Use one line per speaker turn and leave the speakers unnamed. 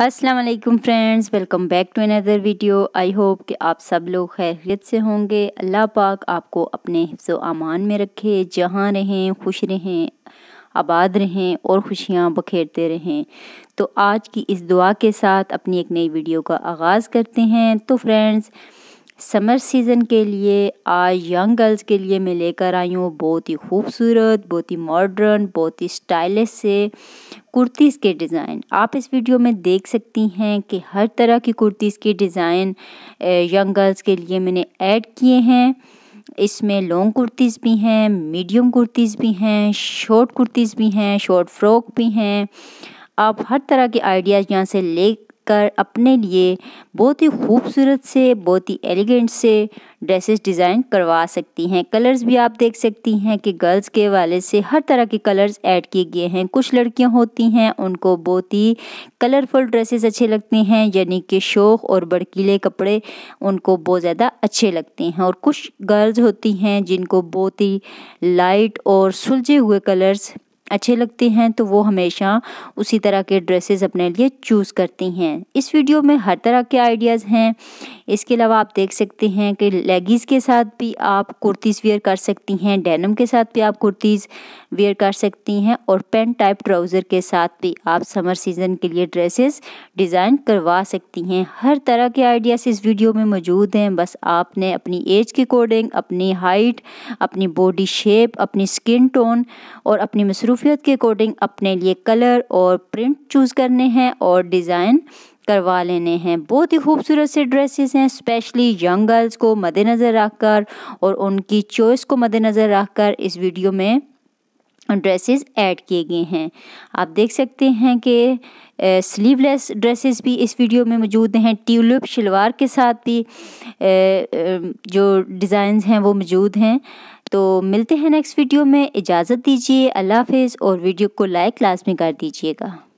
अस्सलाम वालेकुम friends welcome back to another video I hope कि आप सब लोग खैरियत से होंगे अल्लाह पाक आपको अपने हिफ्स अमान में रखे जहाँ रहें खुश रहें आबाद रहें और खुशियाँ बखेरते रहें तो आज की इस दुआ के साथ अपनी एक नई वीडियो का आगाज़ करते हैं तो फ्रेंड्स समर सीज़न के लिए आज यंग गर्ल्स के लिए मैं लेकर आई हूँ बहुत ही खूबसूरत बहुत ही मॉडर्न बहुत ही स्टाइलिश से कुर्तीज़ के डिज़ाइन आप इस वीडियो में देख सकती हैं कि हर तरह की कुर्तीज़ के डिज़ाइन यंग गर्ल्स के लिए मैंने ऐड किए हैं इसमें लॉन्ग कुर्तीज़ भी हैं मीडियम कुर्तीज़ भी हैं शॉर्ट कुर्तीज़ भी हैं शॉर्ट फ्रॉक भी हैं आप हर तरह के आइडियाज़ यहाँ से ले कर अपने लिए बहुत ही खूबसूरत से बहुत ही एलिगेंट से ड्रेसेस डिज़ाइन करवा सकती हैं कलर्स भी आप देख सकती हैं कि गर्ल्स के वाले से हर तरह के कलर्स ऐड किए गए हैं कुछ लड़कियां होती हैं उनको बहुत ही कलरफुल ड्रेसेस अच्छे लगते हैं यानी कि शोक और बड़कीले कपड़े उनको बहुत ज़्यादा अच्छे लगते हैं और कुछ गर्ल्स होती हैं जिनको बहुत ही लाइट और सुलझे हुए कलर्स अच्छे लगते हैं तो वो हमेशा उसी तरह के ड्रेसेस अपने लिए चूज़ करती हैं इस वीडियो में हर तरह के आइडियाज़ हैं इसके अलावा आप देख सकते हैं कि लेगीज़ के साथ भी आप कुर्तीज़ वेयर कर सकती हैं डेनम के साथ भी आप कुर्तीज़ वेयर कर सकती हैं और पेंट टाइप ट्राउज़र के साथ भी आप समर सीज़न के लिए ड्रेसेस डिज़ाइन करवा सकती हैं हर तरह के आइडियाज़ इस वीडियो में मौजूद हैं बस आपने अपनी एज के अकॉर्डिंग अपनी हाइट अपनी बॉडी शेप अपनी स्किन टोन और अपनी मसरूफियत के अकॉर्डिंग अपने लिए कलर और प्रिंट चूज़ करने हैं और डिज़ाइन करवा लेने हैं बहुत ही खूबसूरत से ड्रेसेस हैं स्पेशली यंग गर्ल्स को मद्देनज़र रखकर और उनकी चॉइस को मद्देनज़र रखकर इस वीडियो में ड्रेसेस ऐड किए गए हैं आप देख सकते हैं कि स्लीवलेस ड्रेसेस भी इस वीडियो में मौजूद हैं ट्यूलिप शलवार के साथ भी जो डिज़ाइन हैं वो मौजूद हैं तो मिलते हैं नेक्स्ट वीडियो में इजाज़त दीजिए अल्लाह हाफिज़ और वीडियो को लाइक लाजमी कर दीजिएगा